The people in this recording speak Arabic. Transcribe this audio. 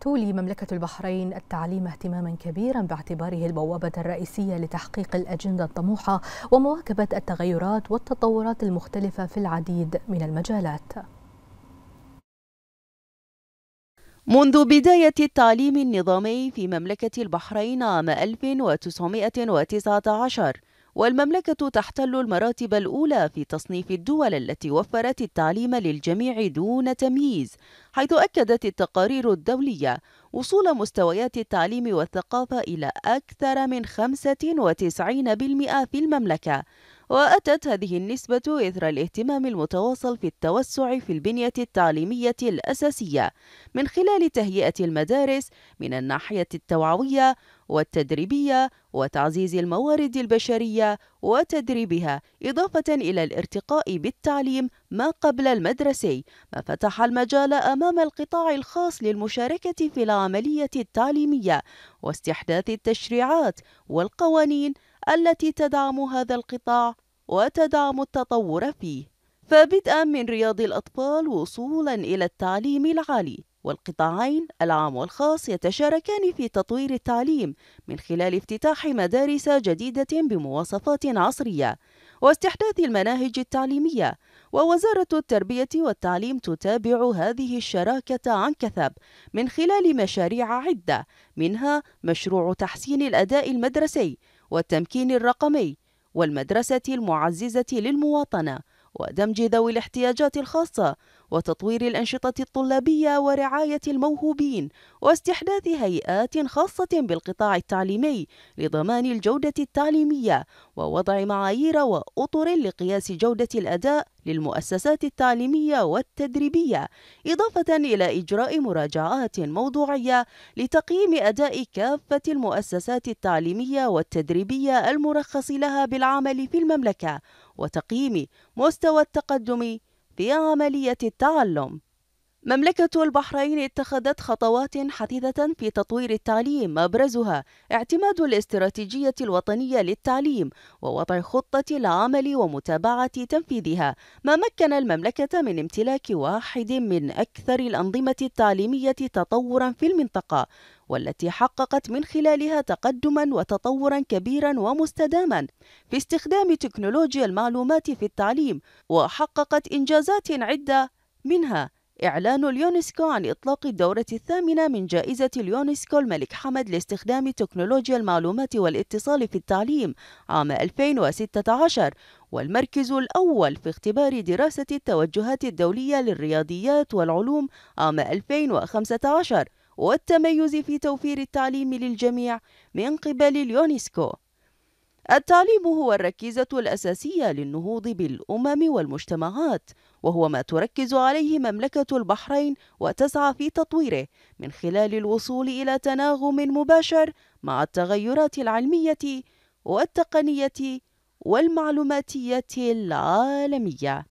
تولي مملكة البحرين التعليم اهتماما كبيرا باعتباره البوابة الرئيسية لتحقيق الأجندة الطموحة ومواكبة التغيرات والتطورات المختلفة في العديد من المجالات. منذ بداية التعليم النظامي في مملكة البحرين عام 1919 والمملكة تحتل المراتب الأولى في تصنيف الدول التي وفرت التعليم للجميع دون تمييز حيث أكدت التقارير الدولية وصول مستويات التعليم والثقافة إلى أكثر من 95% في المملكة وأتت هذه النسبة إثر الاهتمام المتواصل في التوسع في البنية التعليمية الأساسية من خلال تهيئة المدارس من الناحية التوعوية والتدريبية وتعزيز الموارد البشرية وتدريبها إضافة إلى الارتقاء بالتعليم ما قبل المدرسي ما فتح المجال أمام القطاع الخاص للمشاركة في العملية التعليمية واستحداث التشريعات والقوانين التي تدعم هذا القطاع وتدعم التطور فيه فبدءا من رياض الأطفال وصولا إلى التعليم العالي والقطاعين العام والخاص يتشاركان في تطوير التعليم من خلال افتتاح مدارس جديدة بمواصفات عصرية واستحداث المناهج التعليمية ووزارة التربية والتعليم تتابع هذه الشراكة عن كثب من خلال مشاريع عدة منها مشروع تحسين الأداء المدرسي والتمكين الرقمي والمدرسة المعززة للمواطنة ودمج ذوي الاحتياجات الخاصة وتطوير الأنشطة الطلابية ورعاية الموهوبين واستحداث هيئات خاصة بالقطاع التعليمي لضمان الجودة التعليمية ووضع معايير وأطر لقياس جودة الأداء للمؤسسات التعليمية والتدريبية إضافة إلى إجراء مراجعات موضوعية لتقييم أداء كافة المؤسسات التعليمية والتدريبية المرخص لها بالعمل في المملكة وتقييم مستوى التقدم في عملية التعلم مملكة البحرين اتخذت خطوات حثيثة في تطوير التعليم أبرزها اعتماد الاستراتيجية الوطنية للتعليم ووضع خطة العمل ومتابعة تنفيذها ما مكن المملكة من امتلاك واحد من أكثر الأنظمة التعليمية تطورا في المنطقة والتي حققت من خلالها تقدما وتطورا كبيرا ومستداما في استخدام تكنولوجيا المعلومات في التعليم وحققت إنجازات عدة منها إعلان اليونسكو عن إطلاق الدورة الثامنة من جائزة اليونسكو الملك حمد لاستخدام تكنولوجيا المعلومات والاتصال في التعليم عام 2016 والمركز الأول في اختبار دراسة التوجهات الدولية للرياضيات والعلوم عام 2015 والتميز في توفير التعليم للجميع من قبل اليونسكو التعليم هو الركيزة الأساسية للنهوض بالأمم والمجتمعات وهو ما تركز عليه مملكة البحرين وتسعى في تطويره من خلال الوصول إلى تناغم مباشر مع التغيرات العلمية والتقنية والمعلوماتية العالمية